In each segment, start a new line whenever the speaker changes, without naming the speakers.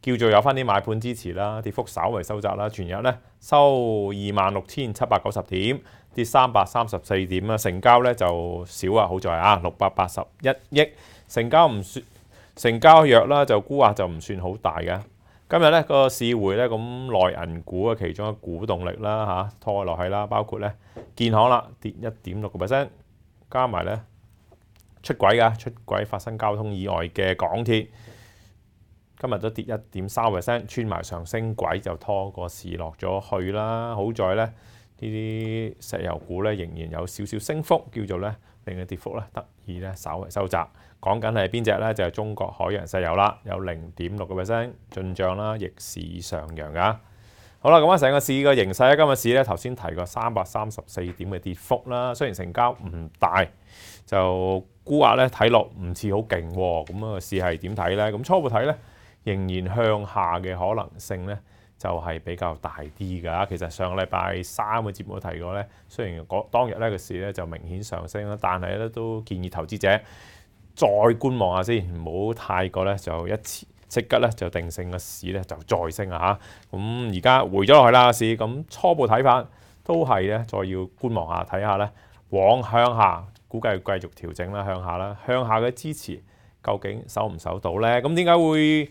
叫做有翻啲買盤支持啦，跌幅稍為收窄啦。全日咧收二萬六千七百九十點，跌三百三十四點啊。成交咧就少啊，好在啊六百八十一億成交唔算成交弱啦，就估壓就唔算好大嘅。今日咧個市匯咧咁內銀股嘅其中一股動力啦嚇拖落去啦，包括咧建行啦跌一點六個 percent，加埋咧出軌噶出軌發生交通意外嘅港鐵。今日都跌一點三 percent，穿埋上升軌就拖個市落咗去啦。好在咧，呢啲石油股咧仍然有少少升幅，叫做咧令嘅跌幅咧得以咧稍微收窄。講緊係邊只咧？就係中國海洋石油啦，有零點六個 percent 進漲啦，逆市上揚噶。好啦，咁啊成個市個形勢咧，今日市咧頭先提過三百三十四點嘅跌幅啦。雖然成交唔大，就估壓咧睇落唔似好勁喎。咁啊市係點睇咧？咁初步睇咧。仍然向下嘅可能性咧，就係比較大啲㗎。其實上個禮拜三個節目都提過咧，雖然嗰當日咧個市咧就明顯上升啦，但係咧都建議投資者再觀望下先，唔好太過咧就一次即刻咧就定性個市咧就再升啊嚇。咁而家回咗落去啦，市咁初步睇法都係咧，再要觀望下睇下咧，往向下估計繼續調整啦，向下啦，向下嘅支持究竟守唔守到咧？咁點解會？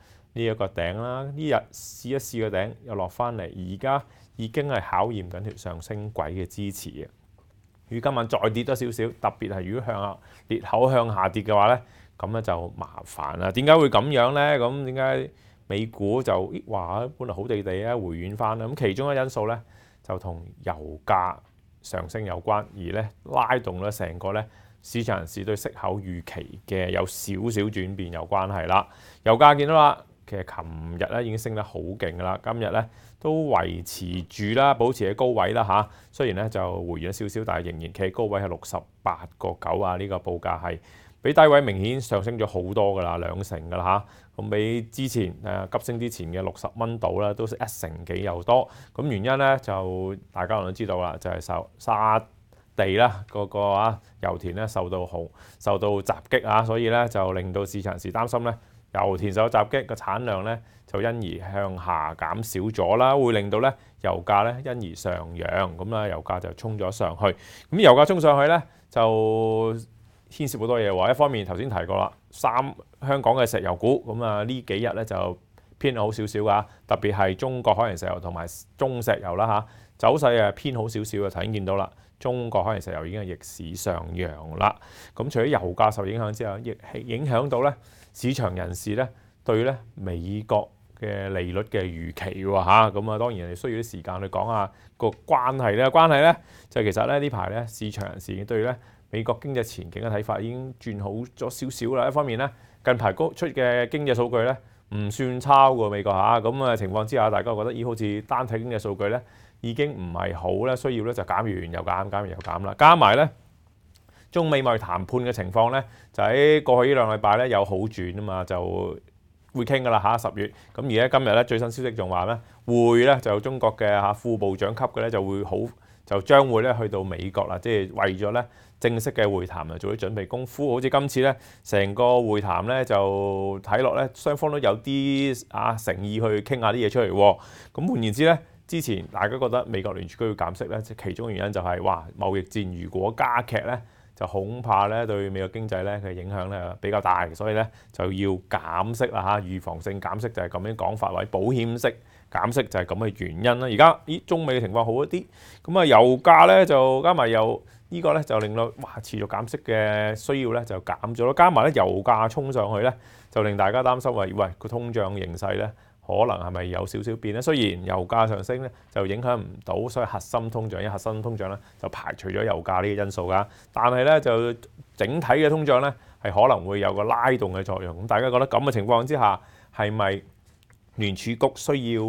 呢一個頂啦，呢日試一試個頂又落翻嚟，而家已經係考驗緊條上升軌嘅支持嘅。如果今晚再跌多少少，特別係如果向下裂口向下跌嘅話咧，咁咧就麻煩啦。點解會咁樣咧？咁點解美股就話本來好地地咧回軟翻啦？咁其中一個因素咧，就同油價上升有關，而咧拉動咗成個咧市場人士對息口預期嘅有少少轉變有關係啦。油價見到啦。其實琴日咧已經升得好勁噶啦，今日咧都維持住啦，保持喺高位啦嚇。雖然咧就回軟少少，但係仍然企喺高位係六十八個九啊呢個報價係比低位明顯上升咗好多噶啦，兩成噶啦嚇。咁比之前誒急升之前嘅六十蚊度啦，都一成幾又多。咁原因咧就大家都知道啦，就係受沙地啦個個啊油田咧受到洪受到襲擊啊，所以咧就令到市場是擔心咧。油田受到襲擊，個產量咧就因而向下減少咗啦，會令到咧油價咧因而上揚咁啦。油價就衝咗上去，咁油價衝上去咧就牽涉好多嘢喎。一方面頭先提過啦，三香港嘅石油股咁啊，呢幾日咧就偏好少少㗎，特別係中國海洋石油同埋中石油啦嚇，走勢啊偏好少少嘅，頭先見到啦。中國可能石油已經係逆市上揚啦。咁除咗油價受影響之外，亦影響到咧市場人士咧對咧美國嘅利率嘅預期喎嚇。咁啊當然你需要啲時間去講下個關係咧。關係咧就其實咧呢排咧市場人士對咧美國經濟前景嘅睇法已經轉好咗少少啦。一方面咧近排高出嘅經濟數據咧唔算差喎美國嚇。咁啊情況之下，大家覺得咦好似單睇經濟數據咧？已經唔係好啦，需要咧就減完又減，減完又減啦。加埋咧，中美貿易談判嘅情況咧，就喺過去呢兩禮拜咧有好轉啊嘛，就會傾噶啦嚇。十月咁而家今日咧最新消息仲話咧，會咧就中國嘅嚇副部長級嘅咧就會好，就將會咧去到美國啦，即係為咗咧正式嘅會談啊，做啲準備功夫。好似今次咧，成個會談咧就睇落咧，雙方都有啲啊誠意去傾下啲嘢出嚟。咁換言之咧。之前大家覺得美國聯儲局要減息咧，即其中原因就係哇貿易戰如果加劇咧，就恐怕咧對美國經濟咧嘅影響咧比較大，所以咧就要減息啦嚇，預防性減息就係咁樣講法，或者保險式減息就係咁嘅原因啦。而家咦，中美嘅情況好一啲，咁啊油價咧就加埋又呢個咧就令到哇持續減息嘅需要咧就減咗咯，加埋咧油價衝上去咧就令大家擔心話喂個通脹形勢咧。可能係咪有少少變咧？雖然油價上升咧，就影響唔到，所以核心通脹、一核心通脹咧就排除咗油價呢個因素噶。但係咧，就整體嘅通脹咧，係可能會有個拉動嘅作用。咁大家覺得咁嘅情況之下，係咪聯儲局需要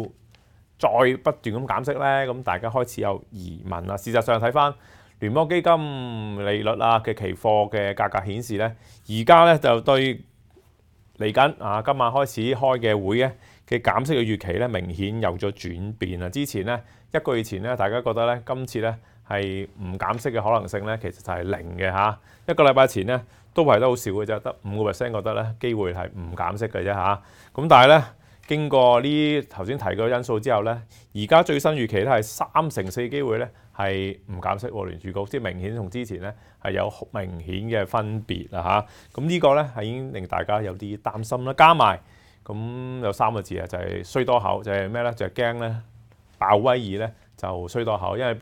再不斷咁減息咧？咁大家開始有疑問啦。事實上睇翻聯邦基金利率啊嘅期貨嘅價格顯示咧，而家咧就對。嚟緊啊！今晚開始開嘅會咧，嘅減息嘅預期咧，明顯有咗轉變啊！之前咧一個月前咧，大家覺得咧，今次咧係唔減息嘅可能性咧，其實就係零嘅嚇。一個禮拜前咧，都係得好少嘅啫，得五個 percent 覺得咧機會係唔減息嘅啫嚇。咁但係咧經過呢頭先提嘅因素之後咧，而家最新預期咧係三成四機會咧。係唔減息喎聯儲局，即係明顯同之前咧係有明顯嘅分別啦嚇。咁呢個咧係已經令大家有啲擔心啦。加埋咁有三個字啊，就係衰多口，就係咩咧？就係驚咧，鮑威爾咧就衰多口，因為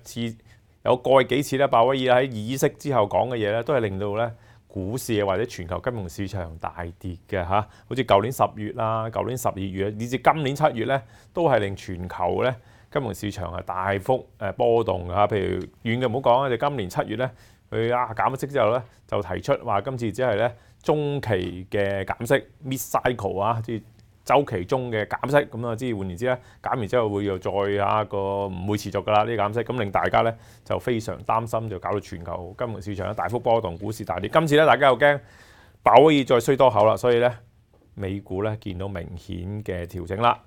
有過幾次咧，鮑威爾喺意識之後講嘅嘢咧，都係令到咧股市或者全球金融市場大跌嘅嚇。好似舊年十月啦，舊年十二月以至今年七月咧，都係令全球咧。金融市場係大幅誒波動嚇，譬如遠嘅唔好講啊，就今年七月咧，佢啊減息之後咧，就提出話今次只係咧中期嘅減息，mit cycle 啊，即係周期中嘅減息咁啊，即換言之咧，減完之後會又再啊個唔會持續㗎啦，呢啲減息咁令大家咧就非常擔心，就搞到全球金融市場咧大幅波動，股市大跌。今次咧大家又驚飽可以再衰多口啦，所以咧美股咧見到明顯嘅調整啦。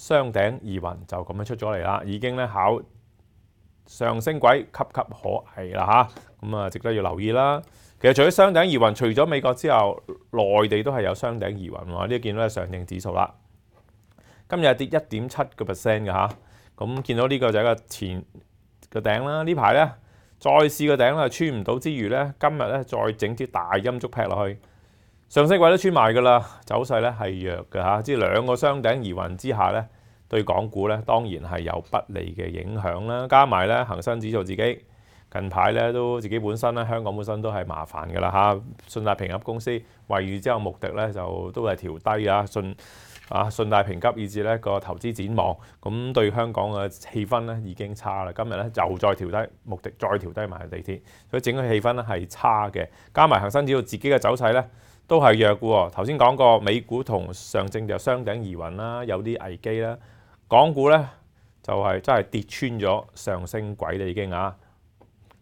雙頂二雲就咁樣出咗嚟啦，已經咧考上升軌岌岌可危啦嚇，咁啊值得要留意啦。其實除咗雙頂二雲，除咗美國之後，內地都係有雙頂二雲喎。呢個見到係上證指數啦，今日跌一點七個 percent 嘅嚇，咁見到呢個就係個前個頂啦。呢排咧再試個頂啦，穿唔到之餘咧，今日咧再整啲大陰足劈落去。上升位都穿埋噶啦，走勢咧係弱嘅嚇，即係兩個雙頂疑雲之下咧，對港股咧當然係有不利嘅影響啦。加埋咧，恒生指數自己近排咧都自己本身咧，香港本身都係麻煩噶啦嚇。信貸評級公司維持之後，目的咧就都係調低啊，信啊，信貸評級以至咧個投資展望，咁對香港嘅氣氛咧已經差啦。今日咧就再調低，目的再調低埋地鐵，所以整個氣氛咧係差嘅。加埋恒生指數自己嘅走勢咧。都係弱嘅喎，頭先講過美股同上證就雙頂移雲啦，有啲危機啦。港股咧就係真係跌穿咗上升軌啦，已經啊，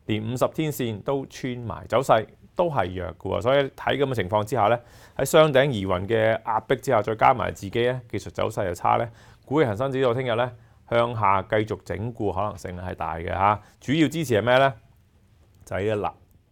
連五十天線都穿埋，走勢都係弱嘅喎。所以睇咁嘅情況之下咧，喺雙頂移雲嘅壓迫之下，再加埋自己咧技術走勢又差咧，估嘅恒生指數聽日咧向下繼續整固可能性係大嘅嚇。主要支持係咩咧？就係一立。